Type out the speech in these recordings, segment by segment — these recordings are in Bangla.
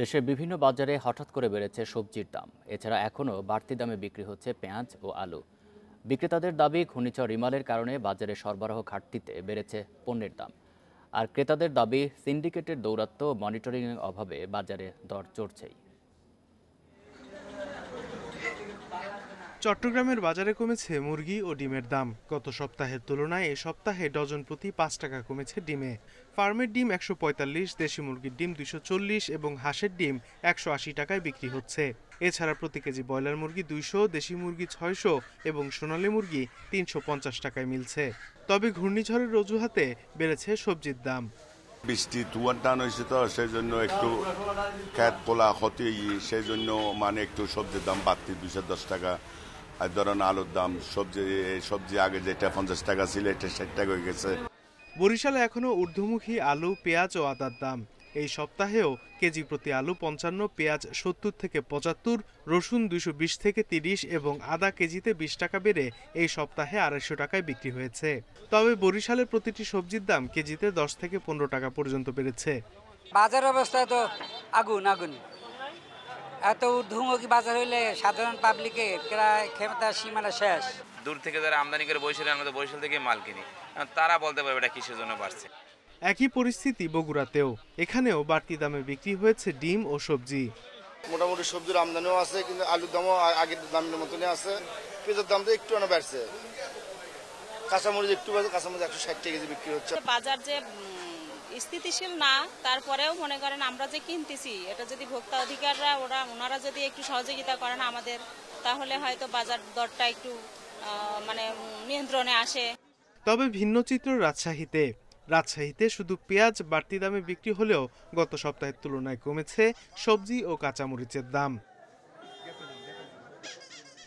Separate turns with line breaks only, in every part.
দেশের বিভিন্ন বাজারে হঠাৎ করে বেড়েছে সবজির দাম এছাড়া এখনও বাড়তি দামে বিক্রি হচ্ছে পেঁয়াজ ও আলু বিক্রেতাদের দাবি ঘূর্ণিঝড় রিমালের কারণে বাজারে সরবরাহ ঘাটতিতে বেড়েছে পণ্যের দাম আর ক্রেতাদের দাবি সিন্ডিকেটের দৌরাত্ম্য মনিটরিংয়ের অভাবে বাজারে দর চড়ছেই চট্টগ্রামের বাজারে কমেছে মুরগি ও ডিমের দাম গত সপ্তাহের তুলনায় এ সপ্তাহে ডজন প্রতি পাঁচ টাকা কমেছে ডিমে ফার্মের ডিম একশো পঁয়তাল্লিশ দেশি মুরগির ডিম দুশো চল্লিশ এবং হাঁসের ডিম একশো আশি টাকায় বিক্রি হচ্ছে এছাড়া প্রতি কেজি ব্রয়লার মুরগি দুইশো দেশি মুরগি ছয়শো এবং সোনালী মুরগি তিনশো পঞ্চাশ টাকায় মিলছে তবে ঘূর্ণিঝড়ের অজুহাতে বেড়েছে সবজির দাম
বৃষ্টি তুয়ান টান হয়েছে তো সেই জন্য একটু খ্যাত পোলা ক্ষতি সেই জন্য মানে একটু সবজির দাম বাড়তি দুশো দশ টাকা আর ধরেন আলুর দাম সবজি সবজি আগে যেটা পঞ্চাশ টাকা ছিল এটা ষাট টাকা হয়ে গেছে
বরিশালে এখনও ঊর্ধ্বমুখী আলু পেঁয়াজ ও আদার দাম এই সপ্তাহেও কেজি প্রতি আলু পঞ্চান্ন পেঁয়াজ সত্তর থেকে পঁচাত্তর রসুন দুশো বিশ থেকে তিরিশ এবং আদা কেজিতে বিশ টাকা বেড়ে এই সপ্তাহে আড়াইশো টাকায় বিক্রি হয়েছে তবে বরিশালের প্রতিটি সবজির দাম কেজিতে দশ থেকে পনেরো টাকা পর্যন্ত বেড়েছে
বাজার অবস্থা তো আগুন আগুন এত ঊর্ধ্বমুখী বাজার হইলে সাধারণ পাবলিকের প্রায় ক্ষমতা সীমানা শেষ দূর থেকে যারা আমদানি করে বরিশালে আমরা বরিশাল থেকে মাল কিনি তারা বলতে পারবে এটা কিসের জন্য বাড়ছে
একই পরিস্থিতি বগুড়াতেও এখানেও বাড়তি দামে বিক্রি হয়েছে ডিম ও সবজি
মোটামুটি সবজির আমদানিও আছে কিন্তু আলুর দামও আগের দামের মতনই আছে পেঁয়াজের দাম তো একটু আনা বাড়ছে কাঁচামরিচ একটু বাড়ছে কাঁচামরিচ একশো ষাট টাকা কেজি বিক্রি হচ্ছে বাজার যে স্থিতিশীল না তারপরেও মনে করেন আমরা যে কিনতেছি এটা যদি ভোক্তা অধিকাররা ওরা ওনারা যদি একটু সহযোগিতা করেন আমাদের তাহলে হয়তো বাজার দরটা একটু মানে নিয়ন্ত্রণে আসে
তবে ভিন্ন চিত্র রাজশাহীতে রাজশাহীতে শুধু পেঁয়াজ বাড়তি দামে বিক্রি হলেও গত সপ্তাহের তুলনায় কমেছে সবজি ও কাঁচামরিচের দাম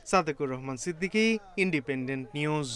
সাদেকুর রহমান সিদ্দিকী ইন্ডিপেন্ডেন্ট নিউজ